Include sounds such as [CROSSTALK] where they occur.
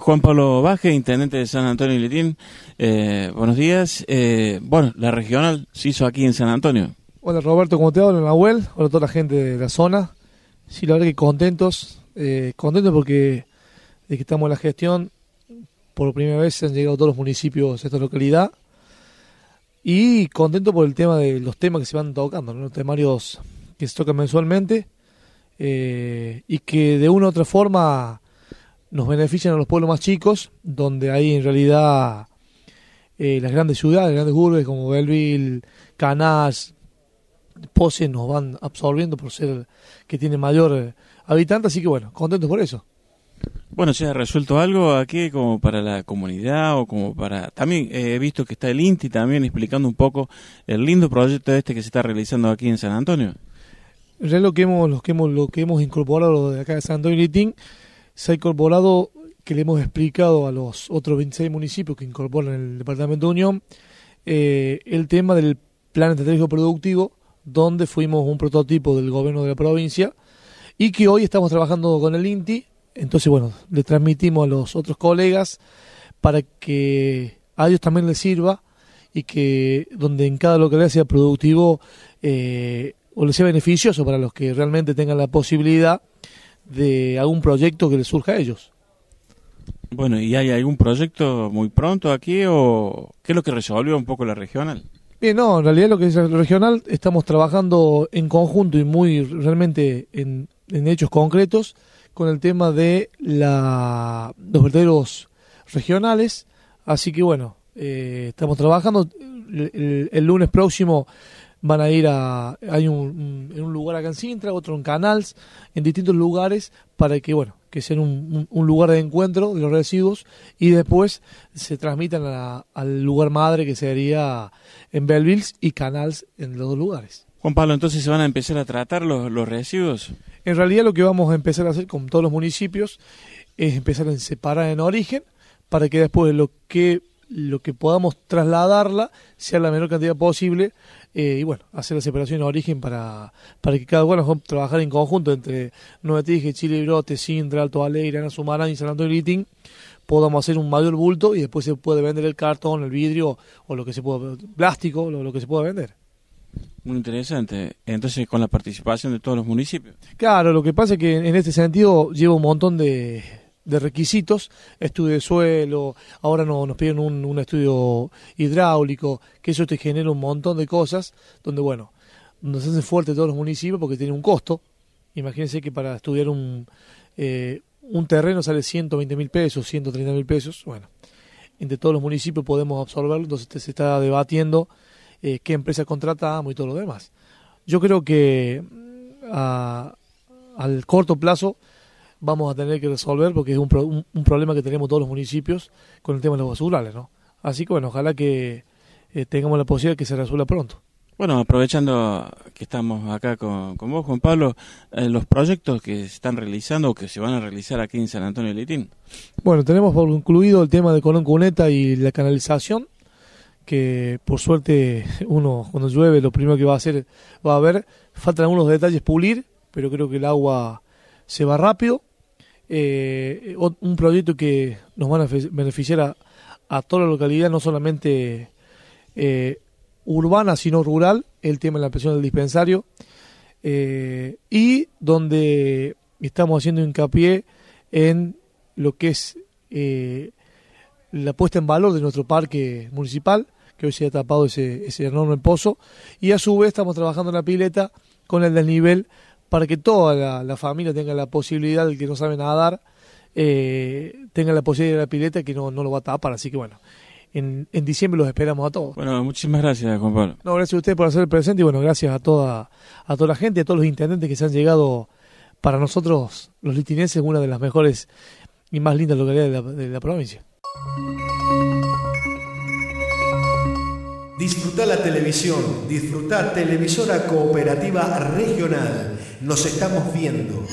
Juan Pablo Vázquez, intendente de San Antonio y Letín. Eh, buenos días. Eh, bueno, la regional se hizo aquí en San Antonio. Hola Roberto, ¿cómo te hablo? Nahuel. Hola a toda la gente de la zona. Sí, la verdad que contentos. Eh, contentos porque de que estamos en la gestión. Por primera vez se han llegado todos los municipios a esta localidad. Y contento por el tema de los temas que se van tocando, los temarios que se tocan mensualmente. y que de una u otra forma nos benefician a los pueblos más chicos, donde hay en realidad eh, las grandes ciudades, las grandes urbes como Belleville, Canas Pose nos van absorbiendo por ser que tiene mayor eh, habitante, así que bueno, contentos por eso. Bueno, ¿se ha resuelto algo aquí como para la comunidad o como para... También he visto que está el INTI también explicando un poco el lindo proyecto este que se está realizando aquí en San Antonio. ya lo que hemos, lo que hemos, lo que hemos incorporado de acá de San Antonio Litín se ha incorporado, que le hemos explicado a los otros 26 municipios que incorporan el Departamento de Unión, eh, el tema del plan estratégico productivo, donde fuimos un prototipo del gobierno de la provincia y que hoy estamos trabajando con el INTI. Entonces, bueno, le transmitimos a los otros colegas para que a ellos también les sirva y que donde en cada localidad sea productivo eh, o le sea beneficioso para los que realmente tengan la posibilidad de algún proyecto que les surja a ellos. Bueno, ¿y hay algún proyecto muy pronto aquí o qué es lo que resolvió un poco la regional? Bien, no, en realidad lo que es la regional estamos trabajando en conjunto y muy realmente en, hechos concretos con el tema de la, los verdaderos regionales. Así que bueno, eh, estamos trabajando. el lunes próximo van a ir a, hay un, en un lugar acá en Sintra, otro en Canals, en distintos lugares para que, bueno, que sea un, lugar de encuentro de los residuos y después se transmitan al lugar madre que sería en Belleville y Canals en los dos lugares. Juan Pablo, entonces se van a empezar a tratar los, los residuos. En realidad lo que vamos a empezar a hacer con todos los municipios es empezar a separar en origen para que después lo que lo que podamos trasladarla sea la menor cantidad posible eh, y bueno, hacer la separación de origen para, para que cada uno bueno, trabajar en conjunto entre Nueva dije, Chile Brote, Sindral, Alto Alegre, Ana Sumarán y San Antonio podamos hacer un mayor bulto y después se puede vender el cartón, el vidrio o lo que se pueda, plástico, lo, que se pueda vender. Muy interesante. Entonces, con la participación de todos los municipios. Claro, lo que pasa es que en este sentido llevo un montón de, de requisitos, estudio de suelo, ahora nos piden un, estudio hidráulico, que eso te genera un montón de cosas, donde bueno, nos hacen fuerte todos los municipios porque tiene un costo. Imagínense que para estudiar un, eh, un terreno sale 120 mil pesos, 130 mil pesos. Bueno, entre todos los municipios podemos absorberlo, entonces se está debatiendo eh, qué empresa contratamos y todo lo demás. Yo creo que mm, al corto plazo vamos a tener que resolver porque es un, un, problema que tenemos todos los municipios con el tema de los basurales, ¿no? Así que bueno, ojalá que eh, tengamos la posibilidad de que se resuelva pronto. Bueno, aprovechando que estamos acá con, vos, Juan Pablo, eh, los proyectos que se están realizando o que se van a realizar aquí en San Antonio de Litín. Bueno, tenemos por incluido el tema de Colón Cuneta y la canalización, que por suerte [LAUGHS] uno cuando llueve lo primero que va a hacer va a haber, Faltan algunos detalles pulir, pero creo que el agua se va rápido. Eh, un proyecto que nos va a beneficiar a, toda la localidad, no solamente eh, urbana, sino rural, el tema de la presión del dispensario, eh, y donde estamos haciendo hincapié en lo que es la puesta en valor de nuestro parque municipal, que hoy se ha tapado ese, enorme pozo, y a su vez estamos trabajando en la pileta con el desnivel para que toda la, familia tenga la posibilidad, el que no sabe nadar, eh, tenga la posibilidad de la pileta que no, lo va a tapar. Así que bueno, en, en, diciembre los esperamos a todos. Bueno, muchísimas gracias, compadre No, gracias a usted por hacer presente y bueno, gracias a toda, a toda la gente, a todos los intendentes que se han llegado para nosotros, los litinenses, una de las mejores y más lindas localidades de la provincia. Disfruta la televisión, disfruta Televisora Cooperativa Regional. Nos estamos viendo.